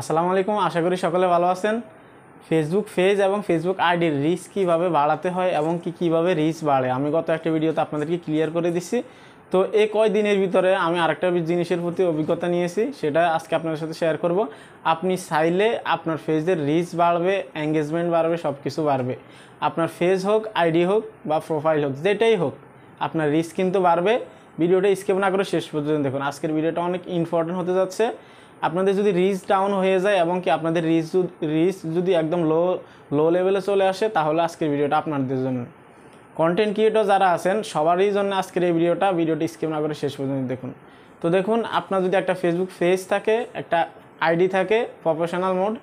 আসসালামু আলাইকুম আশা করি সকলে ভালো আছেন ফেসবুক পেজ এবং ফেসবুক আইডির রিচ কীভাবে বাড়াতে হয় এবং কি কীভাবে রিচ বাড়ে আমি গত একটা ভিডিওতে আপনাদেরকে ক্লিয়ার করে দিচ্ছি তো এই কয়দিনের ভিতরে আমি আরেকটা জিনিসের প্রতি অভিজ্ঞতা নিয়েছি সেটা আজকে আপনাদের সাথে শেয়ার করব আপনি চাইলে আপনার ফেজের রিচ বাড়বে এঙ্গেজমেন্ট বাড়বে সব কিছু বাড়বে আপনার ফেজ হোক আইডি হোক বা প্রোফাইল হোক যেটাই হোক আপনার রিচ কিন্তু বাড়বে ভিডিওটা স্কিপ না করে শেষ পর্যন্ত দেখুন আজকের ভিডিওটা অনেক ইম্পর্টেন্ট হতে যাচ্ছে আপনাদের যদি রিচ ডাউন হয়ে যায় এবং কি আপনাদের রিচ রিচ যদি একদম লো লো লেভেলে চলে আসে তাহলে আজকের ভিডিওটা আপনাদের জন্য কন্টেন্ট ক্রিয়েটর যারা আছেন সবারই জন্য আজকের এই ভিডিওটা ভিডিওটি স্ক্রিপ না করে শেষ পর্যন্ত দেখুন তো দেখুন আপনার যদি একটা ফেসবুক পেজ থাকে একটা আইডি থাকে প্রফেশনাল মোড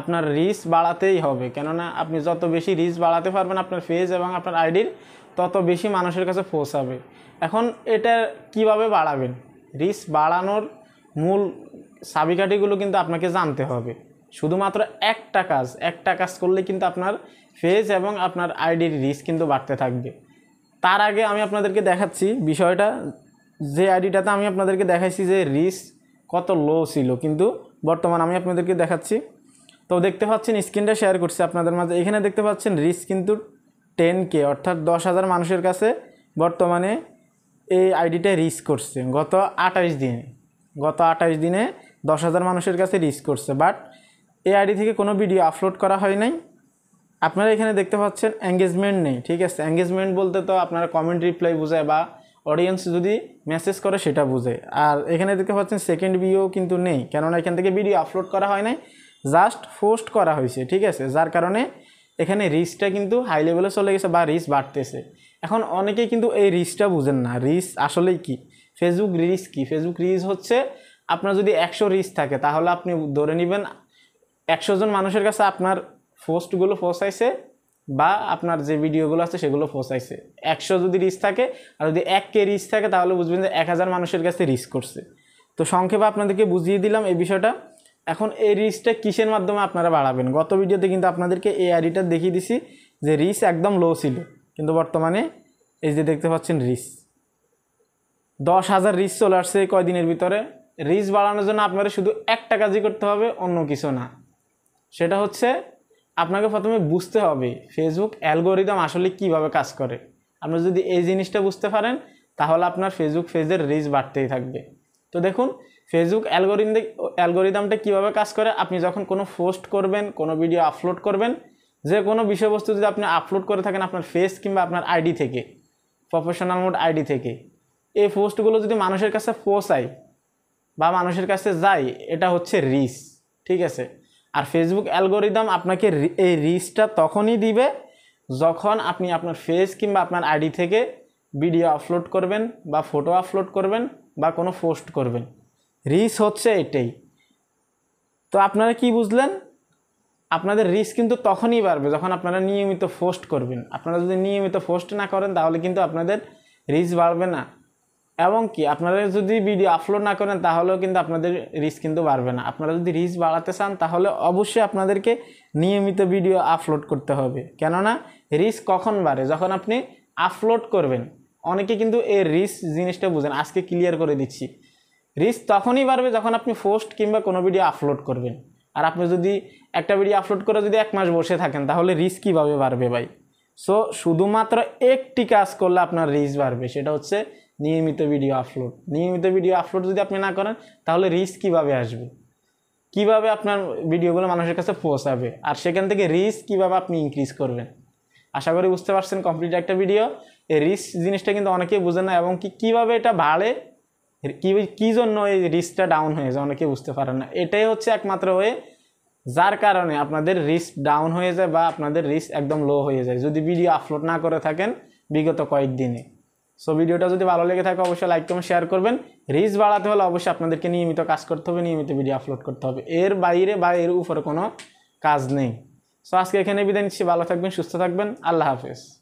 আপনার রিচ বাড়াতেই হবে কেননা আপনি যত বেশি রিচ বাড়াতে পারবেন আপনার ফেজ এবং আপনার আইডির তত বেশি মানুষের কাছে পৌঁছাবে এখন এটা কিভাবে বাড়াবেন রিচ বাড়ানোর মূল চাবিকাঠিগুলো কিন্তু আপনাকে জানতে হবে শুধুমাত্র একটা কাজ একটা কাজ করলে কিন্তু আপনার ফেজ এবং আপনার আইডির রিস্ক কিন্তু বাড়তে থাকবে তার আগে আমি আপনাদেরকে দেখাচ্ছি বিষয়টা যে আইডিটাতে আমি আপনাদেরকে দেখাইছি যে রিস্ক কত লো ছিল কিন্তু বর্তমান আমি আপনাদেরকে দেখাচ্ছি তো দেখতে পাচ্ছেন স্ক্রিনটা শেয়ার করছি আপনাদের মাঝে এখানে দেখতে পাচ্ছেন রিস্ক কিন্তু টেন কে অর্থাৎ দশ হাজার মানুষের কাছে বর্তমানে এই আইডিটা রিস্ক করছে গত আঠাশ দিনে গত আঠাশ দিনে দশ হাজার মানুষের কাছে রিচ করছে বাট এই আইডি থেকে কোনো ভিডিও আপলোড করা হয় নাই আপনারা এখানে দেখতে পাচ্ছেন এঙ্গেজমেন্ট নেই ঠিক আছে এঙ্গেজমেন্ট বলতে তো আপনারা কমেন্ট রিপ্লাই বোঝায় বা অডিয়েন্স যদি মেসেজ করে সেটা বুঝে আর এখানে দেখতে পাচ্ছেন সেকেন্ড ভিও কিন্তু নেই কেননা এখান থেকে ভিডিও আপলোড করা হয় নাই জাস্ট পোস্ট করা হয়েছে ঠিক আছে যার কারণে এখানে রিচটা কিন্তু হাই লেভেলে চলে গেছে বা রিস্ক বাড়তেছে এখন অনেকেই কিন্তু এই রিস্কটা বুঝেন না রিস্ক আসলেই কি ফেসবুক রিস্ক কি ফেসবুক রিস্ক হচ্ছে আপনার যদি একশো রিস্ক থাকে তাহলে আপনি ধরে নেবেন একশো জন মানুষের কাছে আপনার পোস্টগুলো ফসাইছে বা আপনার যে ভিডিওগুলো আছে সেগুলো ফসাইছে একশো যদি রিস্ক থাকে আর যদি এক কে রিস্ক থাকে তাহলে বুঝবেন যে এক হাজার মানুষের কাছে রিস্ক করছে তো সংক্ষেপে আপনাদেরকে বুঝিয়ে দিলাম এই বিষয়টা এখন এই রিস্কটা কিসের মাধ্যমে আপনারা বাড়াবেন গত ভিডিওতে কিন্তু আপনাদেরকে এই আইডিটা দেখিয়ে দিছি যে রিস্ক একদম লো ছিল কিন্তু বর্তমানে এই যে দেখতে পাচ্ছেন রিস দশ হাজার রিস চলে আসছে কয়দিনের ভিতরে রিস বাড়ানোর জন্য আপনারা শুধু একটা কাজই করতে হবে অন্য কিছু না সেটা হচ্ছে আপনাকে প্রথমে বুঝতে হবে ফেসবুক অ্যালগোরিদম আসলে কিভাবে কাজ করে আপনারা যদি এই জিনিসটা বুঝতে পারেন তাহলে আপনার ফেসবুক পেজের রিচ বাড়তেই থাকবে তো দেখুন ফেসবুক অ্যালগোরিদম অ্যালগোরিদমটা কীভাবে কাজ করে আপনি যখন কোনো পোস্ট করবেন কোনো ভিডিও আপলোড করবেন যে কোনো বিষয়বস্তু যদি আপনি আপলোড করে থাকেন আপনার ফেস কিংবা আপনার আইডি থেকে প্রফেশনাল মোড আইডি থেকে এই পোস্টগুলো যদি মানুষের কাছে পৌঁছায় বা মানুষের কাছে যায় এটা হচ্ছে রিস ঠিক আছে আর ফেসবুক অ্যালগোরিদম আপনাকে এই রিসটা তখনই দিবে যখন আপনি আপনার ফেস কিংবা আপনার আইডি থেকে ভিডিও আপলোড করবেন বা ফটো আপলোড করবেন বা কোনো পোস্ট করবেন রিস হচ্ছে এটাই তো আপনারা কি বুঝলেন আপনাদের রিস্ক কিন্তু তখনই বাড়বে যখন আপনারা নিয়মিত পোস্ট করবেন আপনারা যদি নিয়মিত পোস্ট না করেন তাহলে কিন্তু আপনাদের রিস্ক বাড়বে না এবং কি আপনারা যদি ভিডিও আপলোড না করেন তাহলেও কিন্তু আপনাদের রিস্ক কিন্তু বাড়বে না আপনারা যদি রিস্ক বাড়াতে চান তাহলে অবশ্যই আপনাদেরকে নিয়মিত ভিডিও আপলোড করতে হবে কেননা রিস্ক কখন বাড়ে যখন আপনি আপলোড করবেন অনেকে কিন্তু এই রিস্ক জিনিসটা বুঝেন আজকে ক্লিয়ার করে দিচ্ছি রিস্ক তখনই বাড়বে যখন আপনি পোস্ট কিংবা কোনো ভিডিও আপলোড করবেন আর আপনি যদি একটা ভিডিও আপলোড করে যদি এক মাস বসে থাকেন তাহলে রিস্ক কীভাবে বাড়বে ভাই সো শুধুমাত্র একটি কাজ করলে আপনার রিস্ক বাড়বে সেটা হচ্ছে নিয়মিত ভিডিও আপলোড নিয়মিত ভিডিও আপলোড যদি আপনি না করেন তাহলে রিস্ক কীভাবে আসবে কিভাবে আপনার ভিডিওগুলো মানুষের কাছে পৌঁছাবে আর সেখান থেকে রিস্ক কীভাবে আপনি ইনক্রিজ করবেন আশা করি বুঝতে পারছেন কমপ্লিট একটা ভিডিও এই রিস্ক জিনিসটা কিন্তু অনেকেই বোঝে না এবং কি কীভাবে এটা বাড়ে কী কী জন্য এই রিস্কটা ডাউন হয়ে যায় অনেকে বুঝতে পারেন না এটাই হচ্ছে একমাত্র ওয়ে যার কারণে আপনাদের রিস্ক ডাউন হয়ে যায় বা আপনাদের রিস্ক একদম লো হয়ে যায় যদি ভিডিও আপলোড না করে থাকেন বিগত কয়েকদিনে সো ভিডিওটা যদি ভালো লেগে থাকে অবশ্যই লাইক কমেন্ট শেয়ার করবেন রিস্ক বাড়াতে হলে অবশ্যই আপনাদেরকে নিয়মিত কাজ করতে হবে নিয়মিত ভিডিও আপলোড করতে হবে এর বাইরে বা এর উপরে কোনো কাজ নেই সো আজকে এখানে বিদায় নিচ্ছি ভালো থাকবেন সুস্থ থাকবেন আল্লাহ হাফেজ